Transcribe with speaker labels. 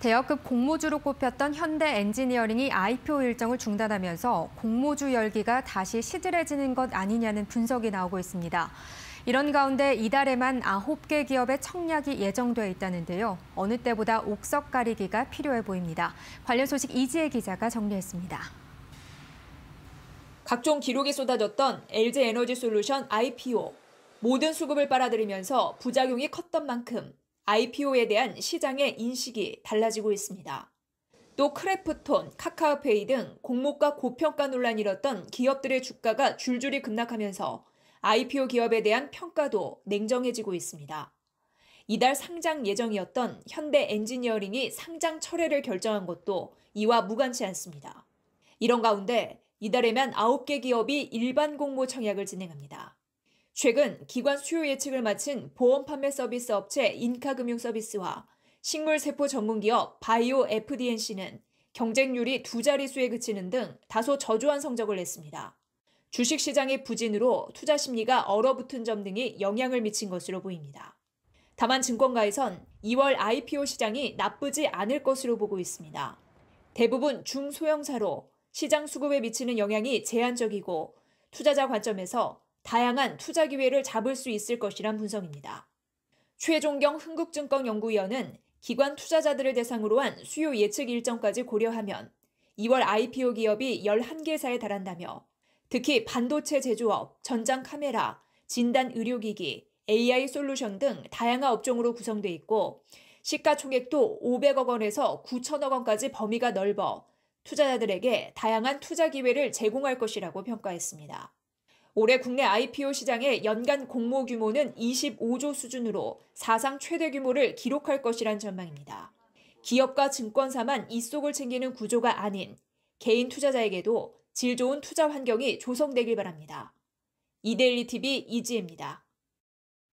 Speaker 1: 대여급 그 공모주로 꼽혔던 현대 엔지니어링이 IPO 일정을 중단하면서 공모주 열기가 다시 시들해지는 것 아니냐는 분석이 나오고 있습니다. 이런 가운데 이달에만 9개 기업의 청약이 예정돼 있다는데요. 어느 때보다 옥석 가리기가 필요해 보입니다. 관련 소식 이지혜 기자가 정리했습니다.
Speaker 2: 각종 기록이 쏟아졌던 LG 에너지 솔루션 IPO. 모든 수급을 빨아들이면서 부작용이 컸던 만큼 IPO에 대한 시장의 인식이 달라지고 있습니다. 또 크래프톤, 카카오페이 등 공모가 고평가 논란이 일었던 기업들의 주가가 줄줄이 급락하면서 IPO 기업에 대한 평가도 냉정해지고 있습니다. 이달 상장 예정이었던 현대 엔지니어링이 상장 철회를 결정한 것도 이와 무관치 않습니다. 이런 가운데 이달에만 9개 기업이 일반 공모 청약을 진행합니다. 최근 기관 수요 예측을 마친 보험 판매 서비스 업체 인카금융서비스와 식물세포 전문기업 바이오 FDNC는 경쟁률이 두 자릿수에 그치는 등 다소 저조한 성적을 냈습니다. 주식시장의 부진으로 투자 심리가 얼어붙은 점 등이 영향을 미친 것으로 보입니다. 다만 증권가에선 2월 IPO 시장이 나쁘지 않을 것으로 보고 있습니다. 대부분 중소형사로 시장 수급에 미치는 영향이 제한적이고 투자자 관점에서 다양한 투자 기회를 잡을 수 있을 것이란 분석입니다. 최종경 흥국증권연구위원은 기관 투자자들을 대상으로 한 수요 예측 일정까지 고려하면 2월 IPO 기업이 11개사에 달한다며 특히 반도체 제조업, 전장 카메라, 진단 의료기기, AI 솔루션 등 다양한 업종으로 구성돼 있고 시가총액도 500억 원에서 9천억 원까지 범위가 넓어 투자자들에게 다양한 투자 기회를 제공할 것이라고 평가했습니다. 올해 국내 IPO 시장의 연간 공모 규모는 25조 수준으로 사상 최대 규모를 기록할 것이란 전망입니다. 기업과 증권사만 이속을 챙기는 구조가 아닌 개인 투자자에게도 질 좋은 투자 환경이 조성되길 바랍니다. 이데일리 TV 이지혜입니다.